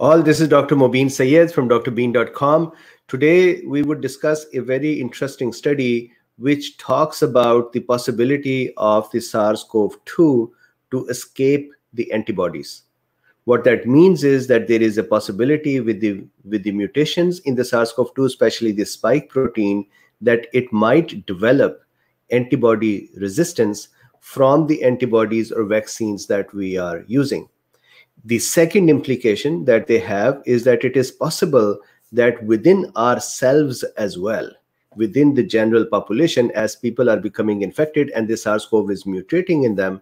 All this is Dr. Mobeen Sayed from drbean.com. Today, we would discuss a very interesting study which talks about the possibility of the SARS CoV 2 to escape the antibodies. What that means is that there is a possibility with the, with the mutations in the SARS CoV 2, especially the spike protein, that it might develop antibody resistance from the antibodies or vaccines that we are using. The second implication that they have is that it is possible that within ourselves as well, within the general population, as people are becoming infected and the SARS CoV is mutating in them,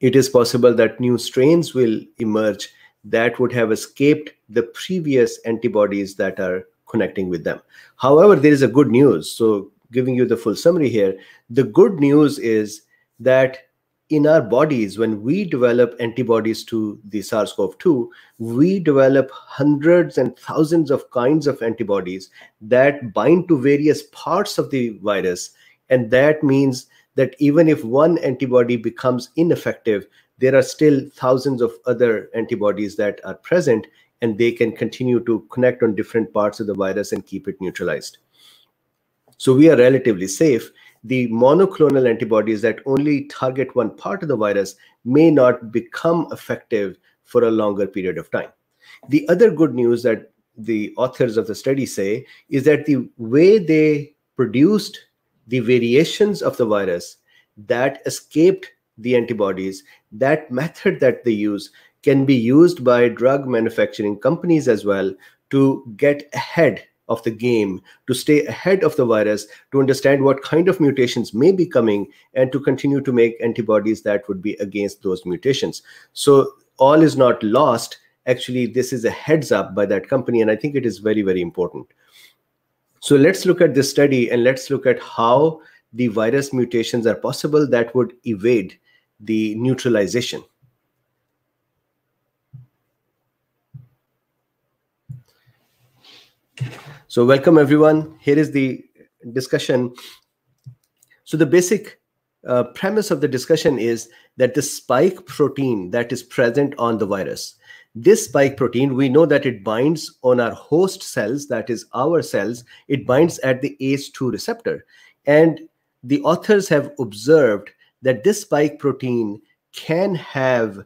it is possible that new strains will emerge that would have escaped the previous antibodies that are connecting with them. However, there is a good news. So, giving you the full summary here, the good news is that in our bodies, when we develop antibodies to the SARS CoV 2, we develop hundreds and thousands of kinds of antibodies that bind to various parts of the virus. And that means that even if one antibody becomes ineffective, there are still thousands of other antibodies that are present and they can continue to connect on different parts of the virus and keep it neutralized. So we are relatively safe the monoclonal antibodies that only target one part of the virus may not become effective for a longer period of time. The other good news that the authors of the study say is that the way they produced the variations of the virus that escaped the antibodies, that method that they use can be used by drug manufacturing companies as well to get ahead of the game, to stay ahead of the virus, to understand what kind of mutations may be coming, and to continue to make antibodies that would be against those mutations. So all is not lost. Actually, this is a heads up by that company, and I think it is very, very important. So let's look at this study and let's look at how the virus mutations are possible that would evade the neutralization. So welcome everyone. Here is the discussion. So the basic uh, premise of the discussion is that the spike protein that is present on the virus, this spike protein, we know that it binds on our host cells, that is our cells, it binds at the ACE2 receptor. And the authors have observed that this spike protein can have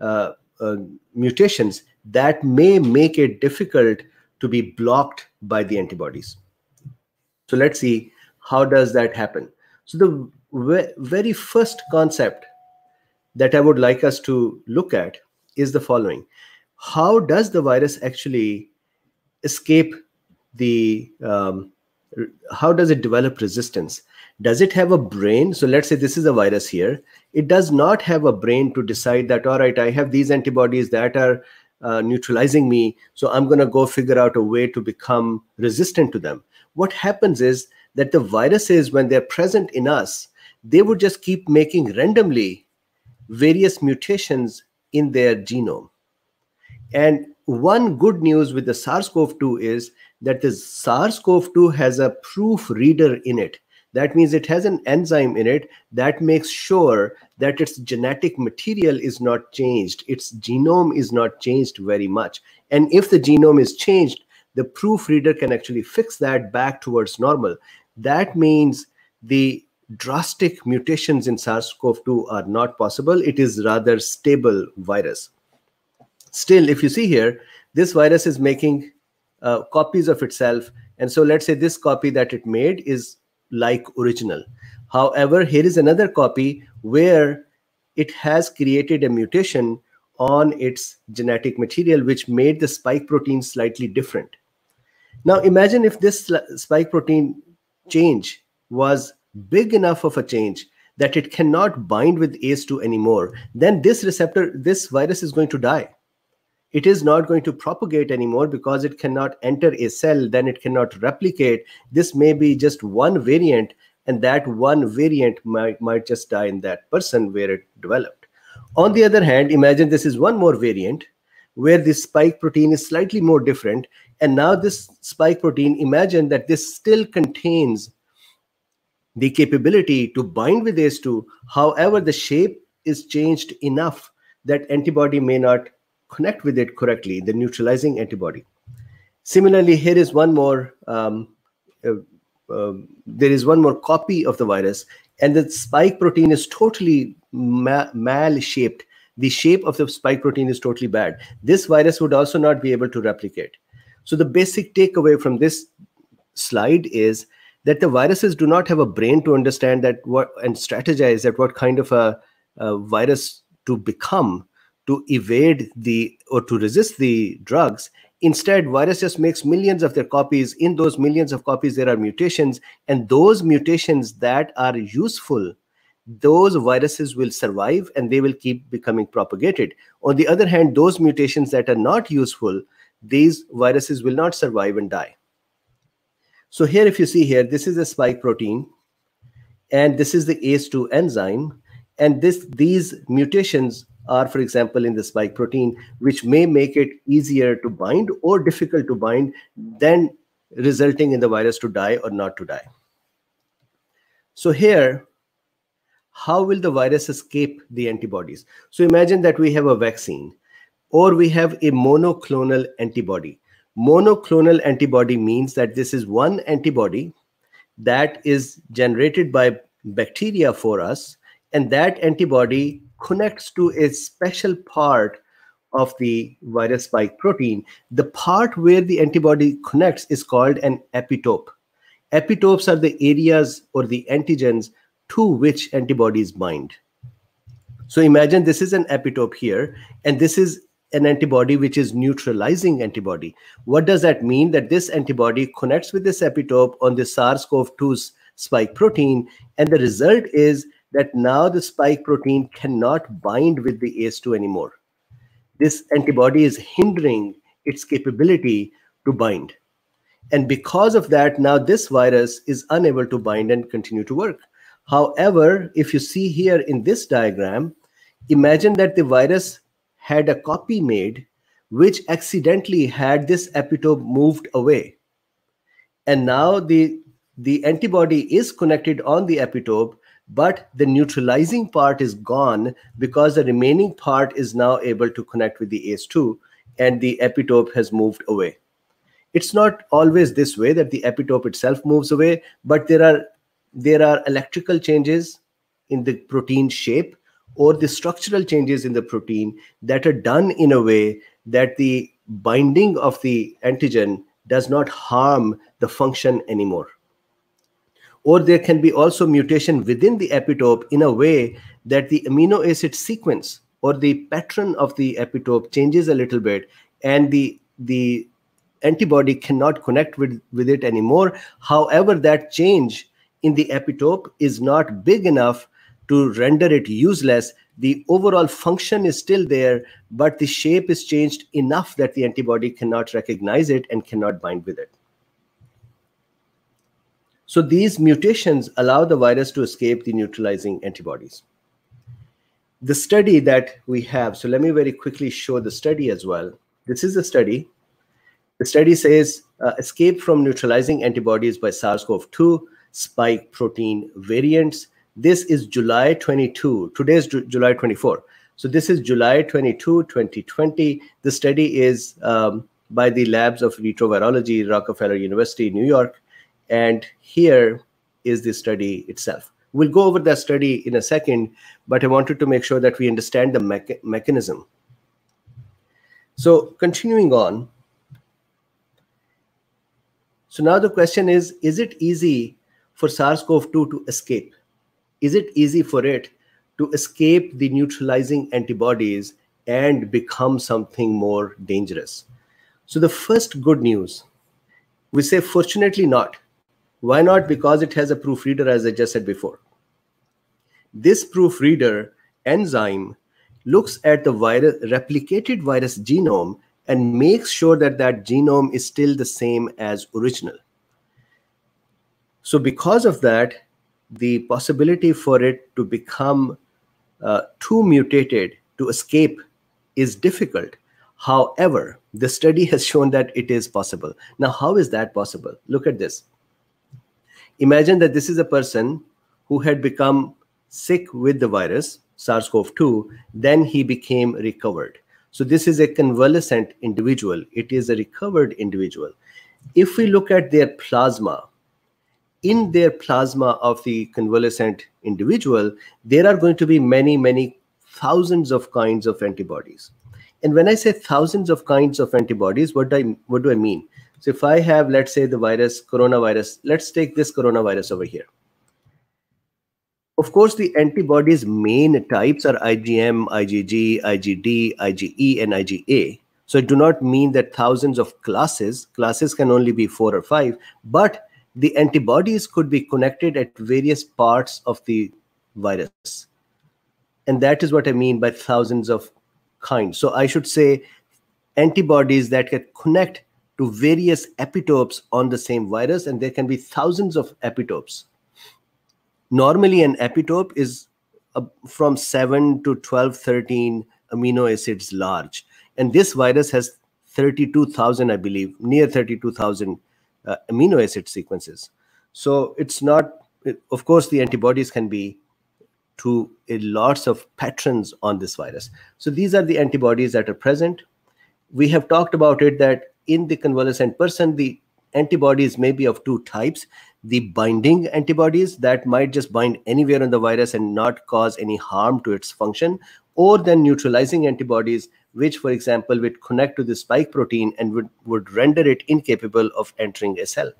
uh, uh, mutations that may make it difficult to be blocked by the antibodies. So let's see how does that happen. So the very first concept that I would like us to look at is the following. How does the virus actually escape the, um, how does it develop resistance? Does it have a brain? So let's say this is a virus here. It does not have a brain to decide that, all right, I have these antibodies that are uh, neutralizing me so i'm going to go figure out a way to become resistant to them what happens is that the viruses when they're present in us they would just keep making randomly various mutations in their genome and one good news with the SARS-CoV-2 is that the SARS-CoV-2 has a proof reader in it. That means it has an enzyme in it that makes sure that its genetic material is not changed, its genome is not changed very much. And if the genome is changed, the proofreader can actually fix that back towards normal. That means the drastic mutations in SARS-CoV-2 are not possible. It is rather stable virus. Still, if you see here, this virus is making uh, copies of itself. And so let's say this copy that it made is like original. However, here is another copy where it has created a mutation on its genetic material, which made the spike protein slightly different. Now, imagine if this spike protein change was big enough of a change that it cannot bind with ACE2 anymore, then this receptor, this virus is going to die. It is not going to propagate anymore because it cannot enter a cell, then it cannot replicate. This may be just one variant and that one variant might, might just die in that person where it developed. On the other hand, imagine this is one more variant where this spike protein is slightly more different. And now this spike protein, imagine that this still contains the capability to bind with ACE2. However, the shape is changed enough that antibody may not connect with it correctly, the neutralizing antibody. Similarly, here is one more um, uh, um, there is one more copy of the virus and the spike protein is totally ma- mal shaped the shape of the spike protein is totally bad this virus would also not be able to replicate so the basic takeaway from this slide is that the viruses do not have a brain to understand that what and strategize that what kind of a, a virus to become to evade the or to resist the drugs Instead, virus just makes millions of their copies. In those millions of copies, there are mutations, and those mutations that are useful, those viruses will survive and they will keep becoming propagated. On the other hand, those mutations that are not useful, these viruses will not survive and die. So here, if you see here, this is a spike protein, and this is the ACE2 enzyme. And this these mutations are, for example, in the spike protein, which may make it easier to bind or difficult to bind, then resulting in the virus to die or not to die. So here, how will the virus escape the antibodies? So imagine that we have a vaccine or we have a monoclonal antibody. Monoclonal antibody means that this is one antibody that is generated by bacteria for us and that antibody connects to a special part of the virus spike protein. The part where the antibody connects is called an epitope. Epitopes are the areas or the antigens to which antibodies bind. So imagine this is an epitope here, and this is an antibody which is neutralizing antibody. What does that mean? That this antibody connects with this epitope on the sars cov 2 spike protein, and the result is that now the spike protein cannot bind with the ACE2 anymore. This antibody is hindering its capability to bind. And because of that, now this virus is unable to bind and continue to work. However, if you see here in this diagram, imagine that the virus had a copy made which accidentally had this epitope moved away. And now the, the antibody is connected on the epitope but the neutralizing part is gone because the remaining part is now able to connect with the ACE2 and the epitope has moved away. It's not always this way that the epitope itself moves away, but there are there are electrical changes in the protein shape or the structural changes in the protein that are done in a way that the binding of the antigen does not harm the function anymore or there can be also mutation within the epitope in a way that the amino acid sequence or the pattern of the epitope changes a little bit and the the antibody cannot connect with, with it anymore. However, that change in the epitope is not big enough to render it useless. The overall function is still there, but the shape is changed enough that the antibody cannot recognize it and cannot bind with it. So these mutations allow the virus to escape the neutralizing antibodies. The study that we have, so let me very quickly show the study as well. This is a study. The study says uh, escape from neutralizing antibodies by SARS-CoV-2 spike protein variants. This is July 22. Today is Ju July 24. So this is July 22, 2020. The study is um, by the labs of retrovirology, Rockefeller University, New York. And here is the study itself. We'll go over that study in a second, but I wanted to make sure that we understand the mecha mechanism. So continuing on, so now the question is, is it easy for SARS-CoV-2 to escape? Is it easy for it to escape the neutralizing antibodies and become something more dangerous? So the first good news, we say fortunately not, why not? Because it has a proofreader, as I just said before. This proofreader enzyme looks at the virus, replicated virus genome and makes sure that that genome is still the same as original. So because of that, the possibility for it to become uh, too mutated to escape is difficult. However, the study has shown that it is possible. Now, how is that possible? Look at this. Imagine that this is a person who had become sick with the virus, SARS CoV 2, then he became recovered. So this is a convalescent individual, it is a recovered individual. If we look at their plasma, in their plasma of the convalescent individual, there are going to be many, many thousands of kinds of antibodies. And when I say thousands of kinds of antibodies, what, do I, what do I mean? So if I have, let's say the virus, coronavirus, let's take this coronavirus over here. Of course, the antibodies' main types are IgM, IgG, IgD, IgE, and IgA. So it do not mean that thousands of classes, classes can only be four or five, but the antibodies could be connected at various parts of the virus. And that is what I mean by thousands of kinds. So I should say antibodies that can connect to various epitopes on the same virus, and there can be thousands of epitopes. Normally, an epitope is uh, from 7 to 12, 13 amino acids large. And this virus has 32,000, I believe, near 32,000 uh, amino acid sequences. So it's not, it, of course, the antibodies can be to a lots of patterns on this virus. So these are the antibodies that are present. We have talked about it that in the convalescent person, the antibodies may be of two types. The binding antibodies that might just bind anywhere on the virus and not cause any harm to its function, or then neutralizing antibodies, which, for example, would connect to the spike protein and would, would render it incapable of entering a cell.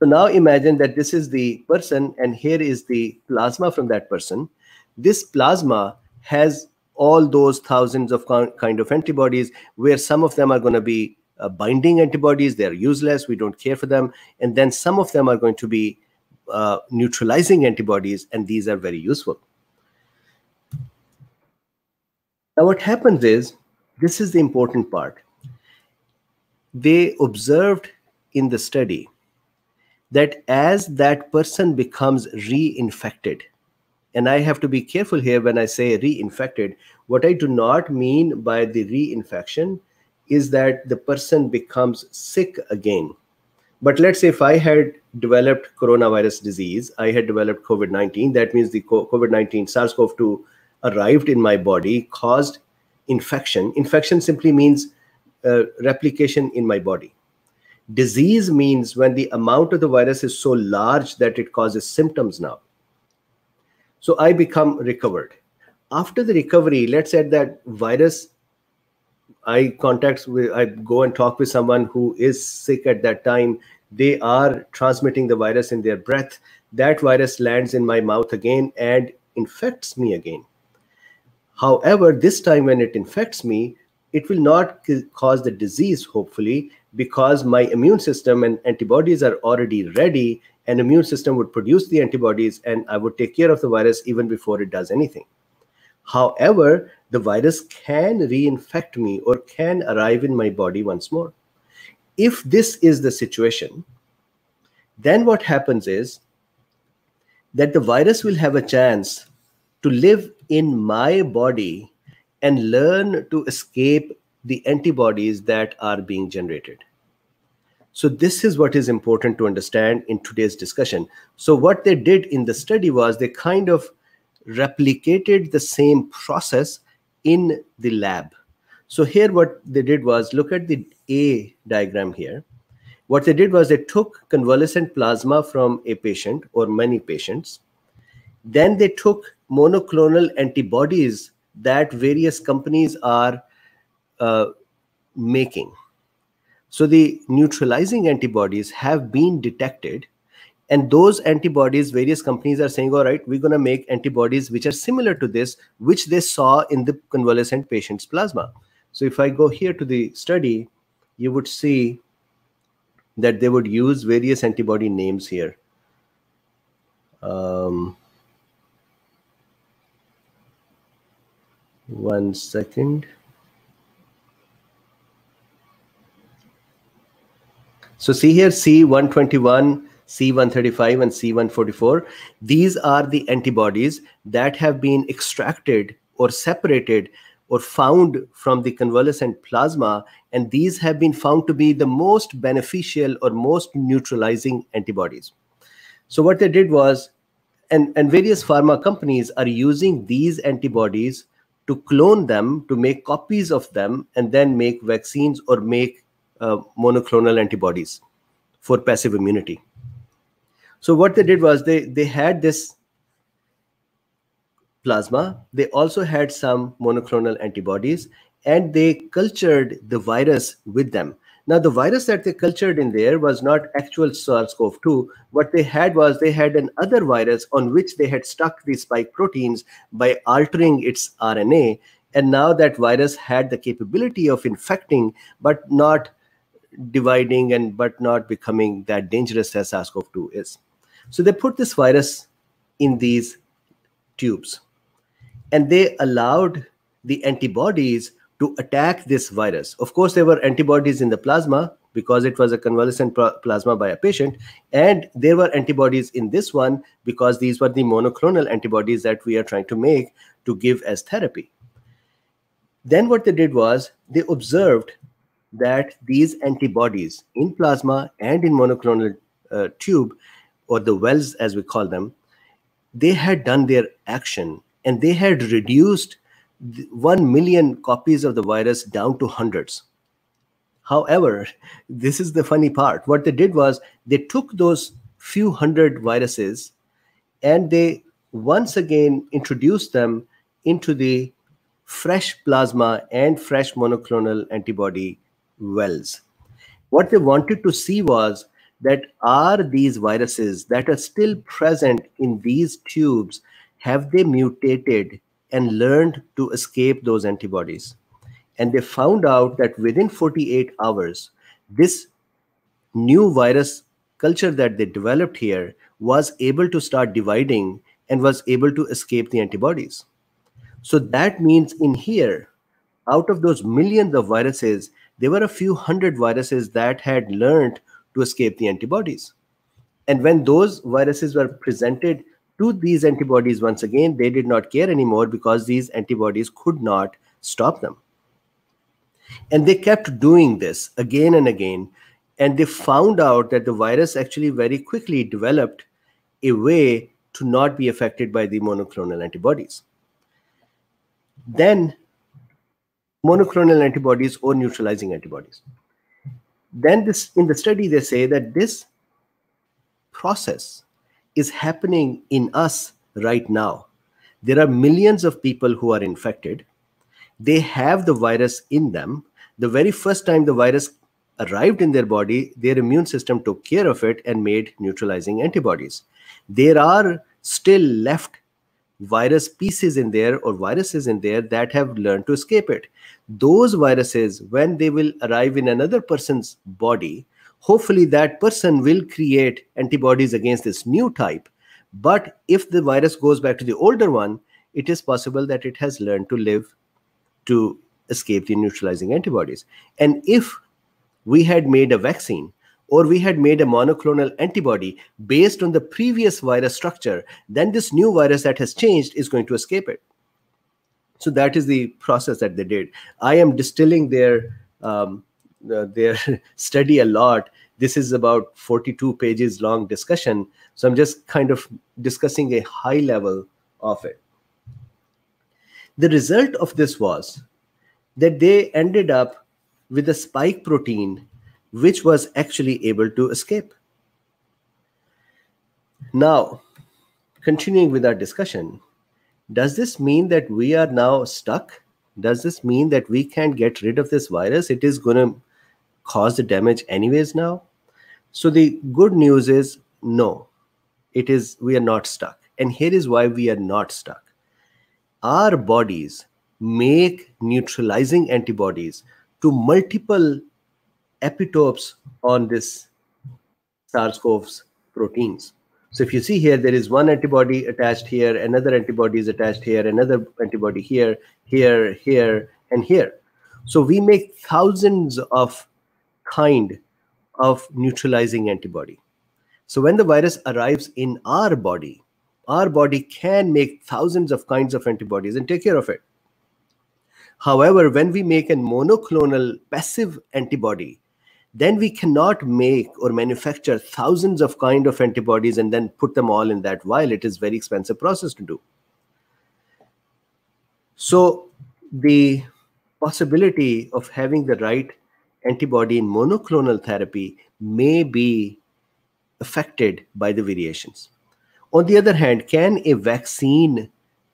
So now imagine that this is the person, and here is the plasma from that person. This plasma has all those thousands of kind of antibodies where some of them are going to be uh, binding antibodies they're useless we don't care for them and then some of them are going to be uh, neutralizing antibodies and these are very useful now what happens is this is the important part they observed in the study that as that person becomes reinfected and I have to be careful here when I say reinfected. What I do not mean by the reinfection is that the person becomes sick again. But let's say if I had developed coronavirus disease, I had developed COVID 19, that means the COVID 19 SARS CoV 2 arrived in my body, caused infection. Infection simply means uh, replication in my body. Disease means when the amount of the virus is so large that it causes symptoms now so I become recovered. After the recovery, let's say that virus, I contact with, I go and talk with someone who is sick at that time. They are transmitting the virus in their breath. That virus lands in my mouth again and infects me again. However, this time when it infects me, it will not cause the disease, hopefully, because my immune system and antibodies are already ready and immune system would produce the antibodies and I would take care of the virus even before it does anything. However, the virus can reinfect me or can arrive in my body once more. If this is the situation, then what happens is that the virus will have a chance to live in my body and learn to escape the antibodies that are being generated. So this is what is important to understand in today's discussion. So what they did in the study was they kind of replicated the same process in the lab. So here what they did was look at the A diagram here. What they did was they took convalescent plasma from a patient or many patients. Then they took monoclonal antibodies that various companies are uh, making. So the neutralizing antibodies have been detected. And those antibodies, various companies are saying, all right, we're going to make antibodies which are similar to this, which they saw in the convalescent patient's plasma. So if I go here to the study, you would see that they would use various antibody names here. Um, one second. So see here C121, C135 and C144. These are the antibodies that have been extracted or separated or found from the convalescent plasma and these have been found to be the most beneficial or most neutralizing antibodies. So what they did was and, and various pharma companies are using these antibodies to clone them, to make copies of them, and then make vaccines or make uh, monoclonal antibodies for passive immunity. So what they did was they, they had this plasma. They also had some monoclonal antibodies and they cultured the virus with them. Now, the virus that they cultured in there was not actual SARS-CoV-2. What they had was they had an other virus on which they had stuck these spike proteins by altering its RNA. And now that virus had the capability of infecting, but not dividing and but not becoming that dangerous as SARS-CoV-2 is. So they put this virus in these tubes and they allowed the antibodies to attack this virus. Of course, there were antibodies in the plasma because it was a convalescent plasma by a patient, and there were antibodies in this one because these were the monoclonal antibodies that we are trying to make to give as therapy. Then what they did was they observed that these antibodies in plasma and in monoclonal uh, tube, or the wells as we call them, they had done their action and they had reduced 1 million copies of the virus down to hundreds. However, this is the funny part. What they did was they took those few hundred viruses and they once again introduced them into the fresh plasma and fresh monoclonal antibody wells. What they wanted to see was that are these viruses that are still present in these tubes, have they mutated and learned to escape those antibodies? And they found out that within 48 hours, this new virus culture that they developed here was able to start dividing and was able to escape the antibodies. So that means in here, out of those millions of viruses, there were a few hundred viruses that had learned to escape the antibodies. And when those viruses were presented to these antibodies once again, they did not care anymore because these antibodies could not stop them. And they kept doing this again and again. And they found out that the virus actually very quickly developed a way to not be affected by the monoclonal antibodies. Then monoclonal antibodies or neutralizing antibodies. Then this in the study, they say that this process is happening in us right now. There are millions of people who are infected. They have the virus in them. The very first time the virus arrived in their body, their immune system took care of it and made neutralizing antibodies. There are still left virus pieces in there or viruses in there that have learned to escape it. Those viruses, when they will arrive in another person's body, hopefully that person will create antibodies against this new type. But if the virus goes back to the older one, it is possible that it has learned to live to escape the neutralizing antibodies. And if we had made a vaccine or we had made a monoclonal antibody based on the previous virus structure, then this new virus that has changed is going to escape it. So that is the process that they did. I am distilling their um, uh, their study a lot. This is about 42 pages long discussion. So I'm just kind of discussing a high level of it. The result of this was that they ended up with a spike protein which was actually able to escape. Now, continuing with our discussion, does this mean that we are now stuck? Does this mean that we can't get rid of this virus? It is going to cause the damage anyways now? So the good news is no, it is we are not stuck. And here is why we are not stuck. Our bodies make neutralizing antibodies to multiple epitopes on this sars cov proteins. So if you see here, there is one antibody attached here, another antibody is attached here, another antibody here, here, here, and here. So we make thousands of kind of neutralizing antibody. So when the virus arrives in our body, our body can make thousands of kinds of antibodies and take care of it. However, when we make a monoclonal passive antibody, then we cannot make or manufacture thousands of kind of antibodies and then put them all in that vial it is very expensive process to do so the possibility of having the right antibody in monoclonal therapy may be affected by the variations on the other hand can a vaccine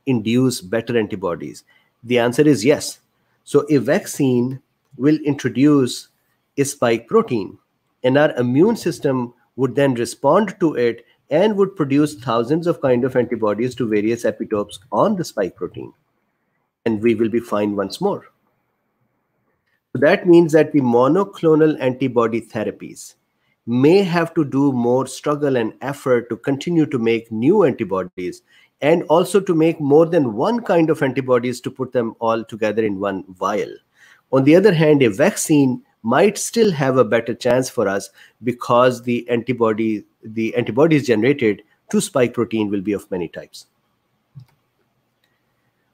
induce better antibodies the answer is yes so a vaccine will introduce a spike protein. And our immune system would then respond to it and would produce thousands of kind of antibodies to various epitopes on the spike protein. And we will be fine once more. So that means that the monoclonal antibody therapies may have to do more struggle and effort to continue to make new antibodies and also to make more than one kind of antibodies to put them all together in one vial. On the other hand, a vaccine might still have a better chance for us because the antibody the antibodies generated to spike protein will be of many types.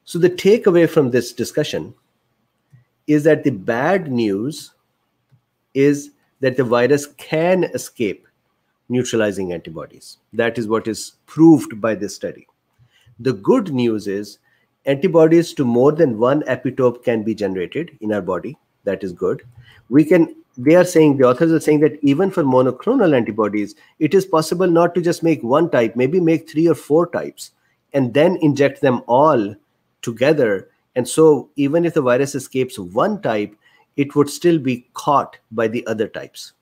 So the takeaway from this discussion is that the bad news is that the virus can escape neutralizing antibodies. That is what is proved by this study. The good news is antibodies to more than one epitope can be generated in our body that is good we can they are saying the authors are saying that even for monoclonal antibodies it is possible not to just make one type maybe make three or four types and then inject them all together and so even if the virus escapes one type it would still be caught by the other types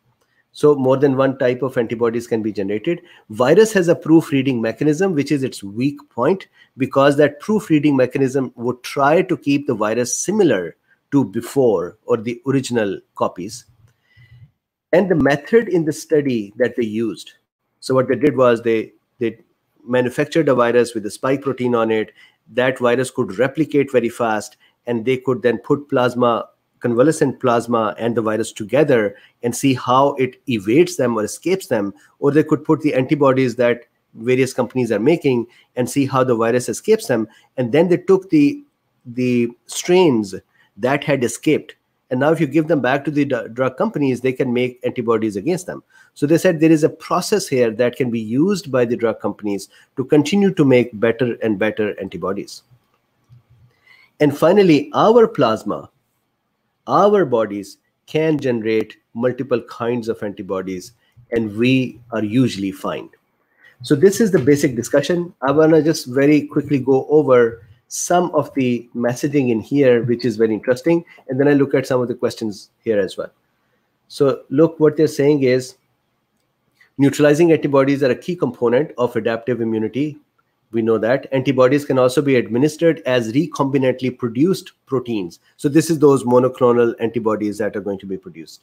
so more than one type of antibodies can be generated virus has a proofreading mechanism which is its weak point because that proofreading mechanism would try to keep the virus similar to before or the original copies and the method in the study that they used so what they did was they they manufactured a virus with a spike protein on it that virus could replicate very fast and they could then put plasma convalescent plasma and the virus together and see how it evades them or escapes them or they could put the antibodies that various companies are making and see how the virus escapes them and then they took the the strains that had escaped and now if you give them back to the drug companies they can make antibodies against them so they said there is a process here that can be used by the drug companies to continue to make better and better antibodies and finally our plasma our bodies can generate multiple kinds of antibodies and we are usually fine so this is the basic discussion i want to just very quickly go over some of the messaging in here, which is very interesting. And then I look at some of the questions here as well. So look, what they're saying is neutralizing antibodies are a key component of adaptive immunity. We know that antibodies can also be administered as recombinantly produced proteins. So this is those monoclonal antibodies that are going to be produced.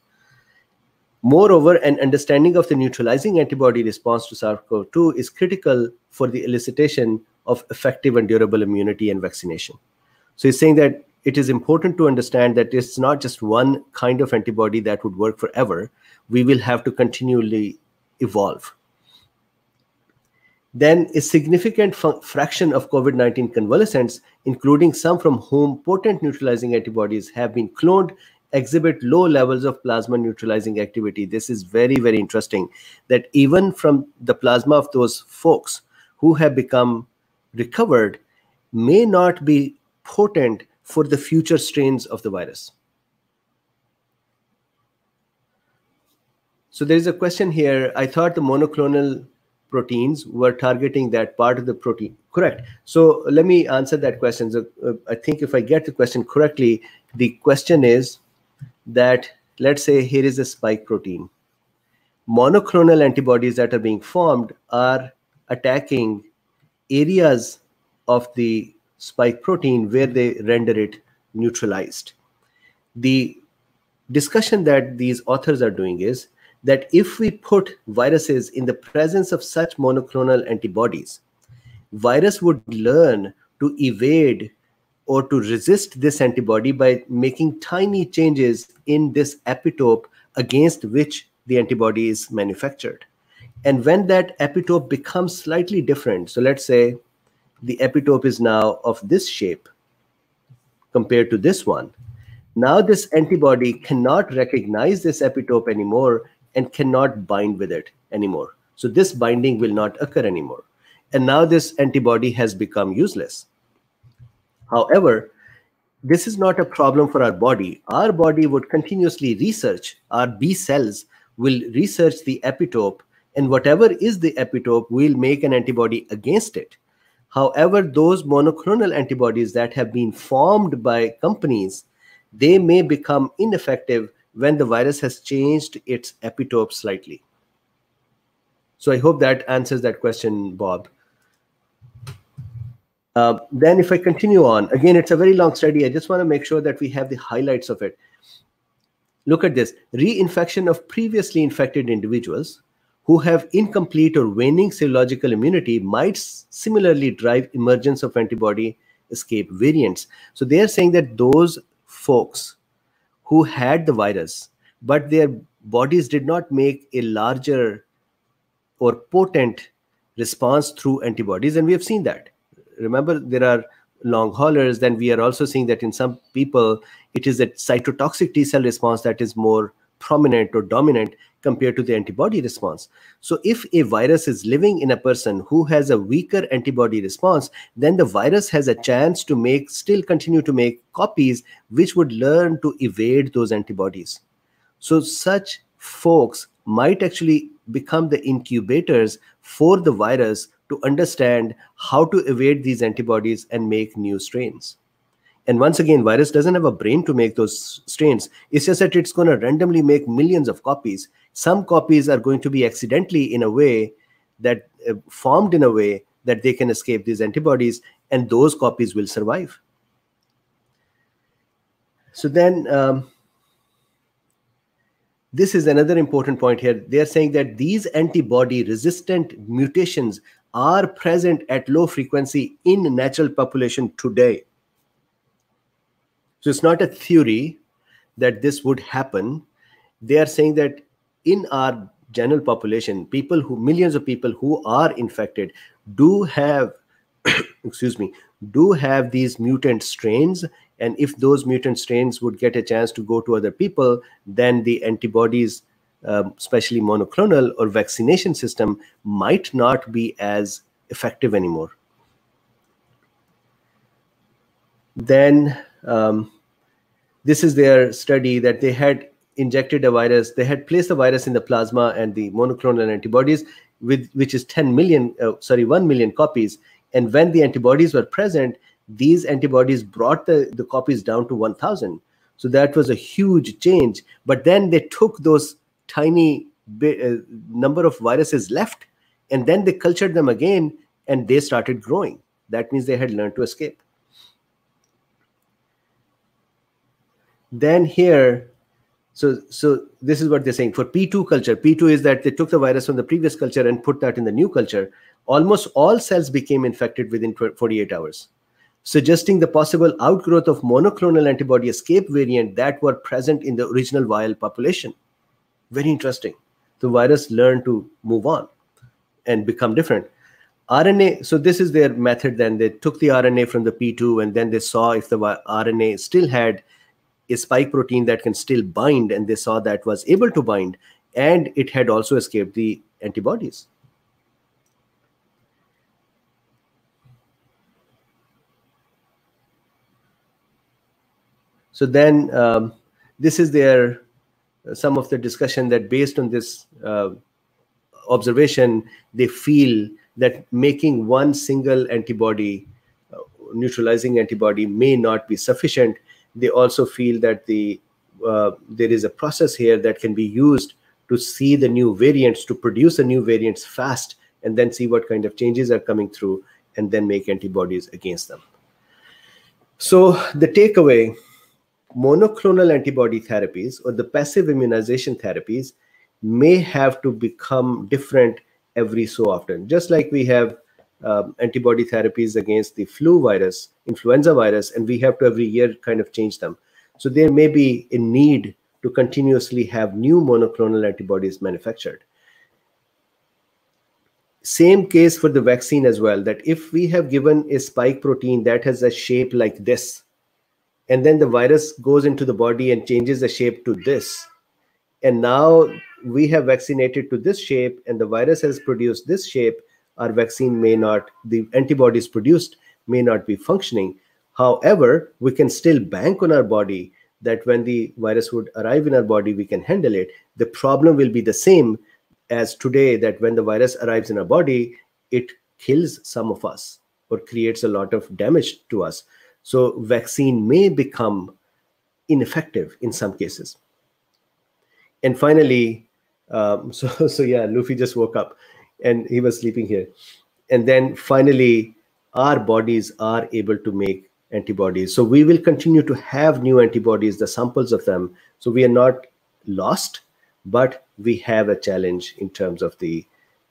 Moreover, an understanding of the neutralizing antibody response to SARS-CoV-2 is critical for the elicitation of effective and durable immunity and vaccination. So he's saying that it is important to understand that it's not just one kind of antibody that would work forever. We will have to continually evolve. Then a significant fraction of COVID 19 convalescents, including some from whom potent neutralizing antibodies have been cloned, exhibit low levels of plasma neutralizing activity. This is very, very interesting that even from the plasma of those folks who have become recovered may not be potent for the future strains of the virus. So there is a question here. I thought the monoclonal proteins were targeting that part of the protein. Correct. So let me answer that question. So, uh, I think if I get the question correctly, the question is that let's say here is a spike protein. Monoclonal antibodies that are being formed are attacking areas of the spike protein where they render it neutralized. The discussion that these authors are doing is that if we put viruses in the presence of such monoclonal antibodies, virus would learn to evade or to resist this antibody by making tiny changes in this epitope against which the antibody is manufactured. And when that epitope becomes slightly different, so let's say the epitope is now of this shape compared to this one, now this antibody cannot recognize this epitope anymore and cannot bind with it anymore. So this binding will not occur anymore. And now this antibody has become useless. However, this is not a problem for our body. Our body would continuously research, our B cells will research the epitope and whatever is the epitope, we'll make an antibody against it. However, those monoclonal antibodies that have been formed by companies, they may become ineffective when the virus has changed its epitope slightly. So I hope that answers that question, Bob. Uh, then if I continue on, again, it's a very long study. I just want to make sure that we have the highlights of it. Look at this, reinfection of previously infected individuals who have incomplete or waning serological immunity might similarly drive emergence of antibody escape variants. So they are saying that those folks who had the virus, but their bodies did not make a larger or potent response through antibodies. And we have seen that. Remember, there are long haulers. Then we are also seeing that in some people, it is a cytotoxic T cell response that is more prominent or dominant compared to the antibody response. So if a virus is living in a person who has a weaker antibody response, then the virus has a chance to make still continue to make copies which would learn to evade those antibodies. So such folks might actually become the incubators for the virus to understand how to evade these antibodies and make new strains. And once again, virus doesn't have a brain to make those strains. It's just that it's going to randomly make millions of copies. Some copies are going to be accidentally in a way that uh, formed in a way that they can escape these antibodies, and those copies will survive. So then, um, this is another important point here. They are saying that these antibody resistant mutations are present at low frequency in natural population today so it's not a theory that this would happen. They are saying that in our general population, people who millions of people who are infected do have, excuse me, do have these mutant strains. And if those mutant strains would get a chance to go to other people, then the antibodies, um, especially monoclonal or vaccination system, might not be as effective anymore. Then um, this is their study that they had injected a virus they had placed the virus in the plasma and the monoclonal antibodies with which is 10 million uh, sorry 1 million copies and when the antibodies were present these antibodies brought the, the copies down to 1000 so that was a huge change but then they took those tiny uh, number of viruses left and then they cultured them again and they started growing that means they had learned to escape then here so so this is what they're saying for p2 culture p2 is that they took the virus from the previous culture and put that in the new culture almost all cells became infected within 48 hours suggesting the possible outgrowth of monoclonal antibody escape variant that were present in the original viral population very interesting the virus learned to move on and become different RNA, so this is their method then. They took the RNA from the P2 and then they saw if the RNA still had a spike protein that can still bind, and they saw that was able to bind, and it had also escaped the antibodies. So then, um, this is their uh, some of the discussion that based on this uh, observation, they feel that making one single antibody, uh, neutralizing antibody, may not be sufficient they also feel that the uh, there is a process here that can be used to see the new variants, to produce the new variants fast, and then see what kind of changes are coming through, and then make antibodies against them. So the takeaway, monoclonal antibody therapies or the passive immunization therapies may have to become different every so often. Just like we have um, antibody therapies against the flu virus, influenza virus, and we have to every year kind of change them. So there may be a need to continuously have new monoclonal antibodies manufactured. Same case for the vaccine as well, that if we have given a spike protein that has a shape like this, and then the virus goes into the body and changes the shape to this, and now we have vaccinated to this shape and the virus has produced this shape our vaccine may not, the antibodies produced may not be functioning. However, we can still bank on our body that when the virus would arrive in our body, we can handle it. The problem will be the same as today that when the virus arrives in our body, it kills some of us or creates a lot of damage to us. So vaccine may become ineffective in some cases. And finally, um, so so yeah, Luffy just woke up and he was sleeping here and then finally our bodies are able to make antibodies so we will continue to have new antibodies the samples of them so we are not lost but we have a challenge in terms of the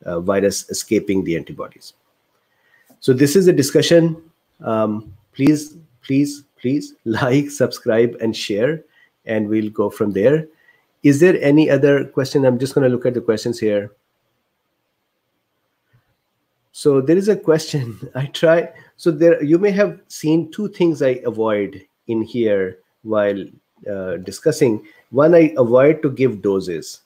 uh, virus escaping the antibodies so this is a discussion um, please please please like subscribe and share and we'll go from there is there any other question i'm just going to look at the questions here so there is a question I try. So there, you may have seen two things I avoid in here while uh, discussing. One, I avoid to give doses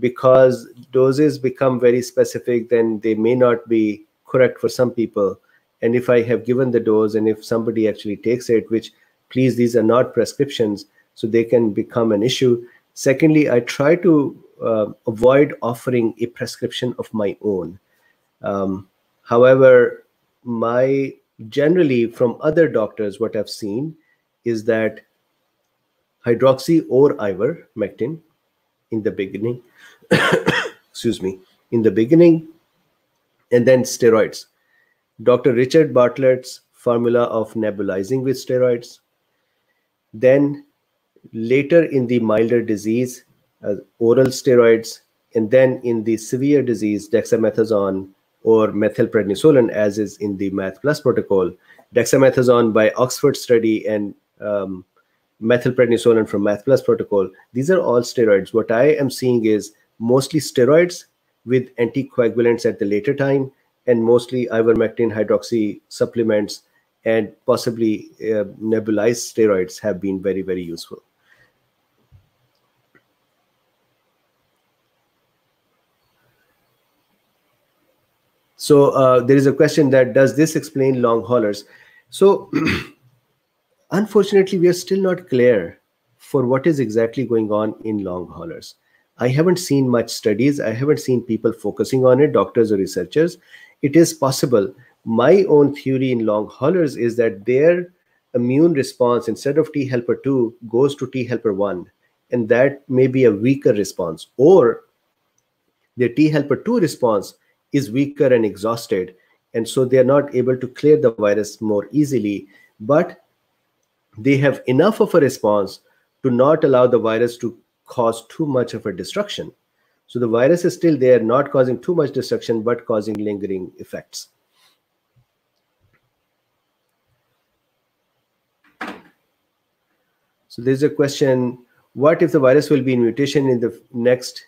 because doses become very specific, then they may not be correct for some people. And if I have given the dose and if somebody actually takes it, which please, these are not prescriptions, so they can become an issue. Secondly, I try to uh, avoid offering a prescription of my own. Um, However, my generally from other doctors, what I've seen is that hydroxy or ivermectin in the beginning, excuse me, in the beginning, and then steroids. Dr. Richard Bartlett's formula of nebulizing with steroids. Then later in the milder disease, uh, oral steroids, and then in the severe disease, dexamethasone or methylprednisolone, as is in the Math Plus protocol, dexamethasone by Oxford study, and um, methylprednisolone from Math Plus protocol. These are all steroids. What I am seeing is mostly steroids with anticoagulants at the later time, and mostly ivermectin hydroxy supplements and possibly uh, nebulized steroids have been very, very useful. So uh, there is a question that does this explain long haulers? So unfortunately, we are still not clear for what is exactly going on in long haulers. I haven't seen much studies. I haven't seen people focusing on it, doctors or researchers. It is possible. My own theory in long haulers is that their immune response instead of T helper 2 goes to T helper 1 and that may be a weaker response or their T helper 2 response is weaker and exhausted and so they are not able to clear the virus more easily but they have enough of a response to not allow the virus to cause too much of a destruction so the virus is still there not causing too much destruction but causing lingering effects so there's a question what if the virus will be in mutation in the next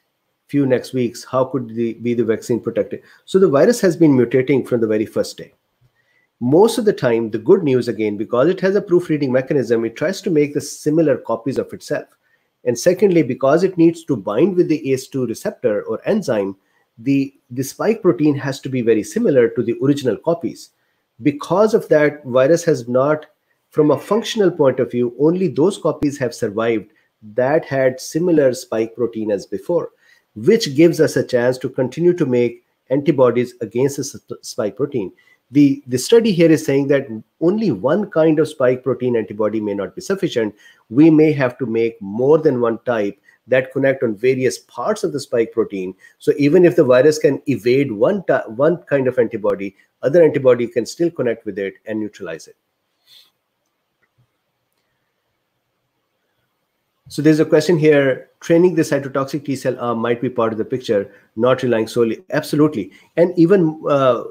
few next weeks, how could the, be the vaccine protective? So the virus has been mutating from the very first day. Most of the time, the good news again, because it has a proofreading mechanism, it tries to make the similar copies of itself. And secondly, because it needs to bind with the ACE2 receptor or enzyme, the, the spike protein has to be very similar to the original copies. Because of that, virus has not, from a functional point of view, only those copies have survived that had similar spike protein as before which gives us a chance to continue to make antibodies against the spike protein. The, the study here is saying that only one kind of spike protein antibody may not be sufficient. We may have to make more than one type that connect on various parts of the spike protein. So even if the virus can evade one, one kind of antibody, other antibody can still connect with it and neutralize it. So there's a question here, training the cytotoxic T cell arm might be part of the picture, not relying solely, absolutely. And even uh,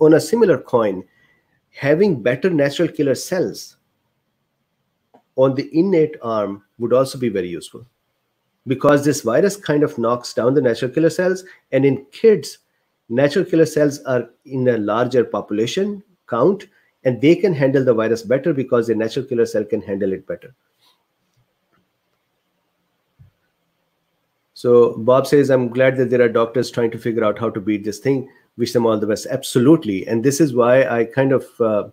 on a similar coin, having better natural killer cells on the innate arm would also be very useful because this virus kind of knocks down the natural killer cells. And in kids, natural killer cells are in a larger population count and they can handle the virus better because the natural killer cell can handle it better. So Bob says, I'm glad that there are doctors trying to figure out how to beat this thing. Wish them all the best. Absolutely. And this is why I kind of uh,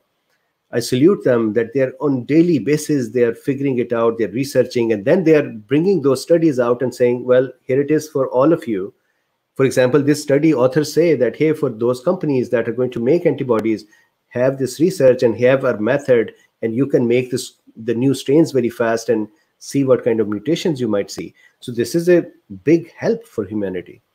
I salute them that they're on daily basis, they're figuring it out, they're researching, and then they're bringing those studies out and saying, well, here it is for all of you. For example, this study authors say that, hey, for those companies that are going to make antibodies, have this research and have our method, and you can make this the new strains very fast and see what kind of mutations you might see. So this is a big help for humanity.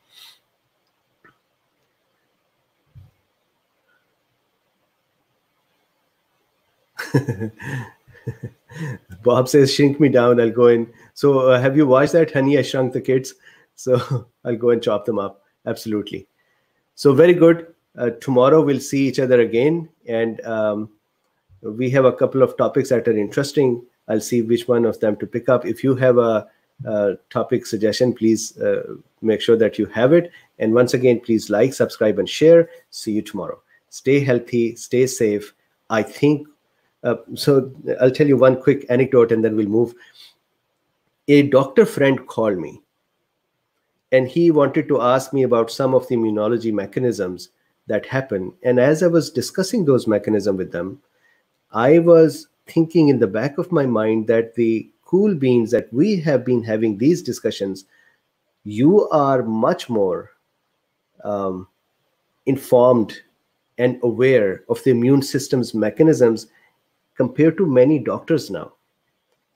Bob says, shrink me down. I'll go in. So uh, have you watched that, Honey, I Shrunk the Kids? So I'll go and chop them up. Absolutely. So very good. Uh, tomorrow we'll see each other again. And um, we have a couple of topics that are interesting. I'll see which one of them to pick up. If you have a uh, topic suggestion, please uh, make sure that you have it. And once again, please like, subscribe, and share. See you tomorrow. Stay healthy, stay safe. I think uh, so I'll tell you one quick anecdote and then we'll move. A doctor friend called me and he wanted to ask me about some of the immunology mechanisms that happen. And as I was discussing those mechanisms with them, I was thinking in the back of my mind that the cool beans that we have been having these discussions, you are much more um, informed and aware of the immune system's mechanisms compared to many doctors now.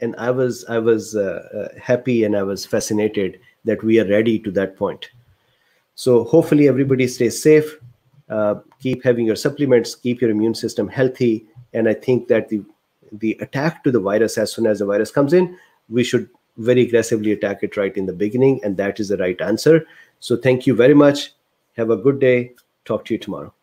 And I was I was uh, uh, happy and I was fascinated that we are ready to that point. So hopefully everybody stays safe. Uh, keep having your supplements, keep your immune system healthy, and I think that the the attack to the virus as soon as the virus comes in, we should very aggressively attack it right in the beginning. And that is the right answer. So thank you very much. Have a good day. Talk to you tomorrow.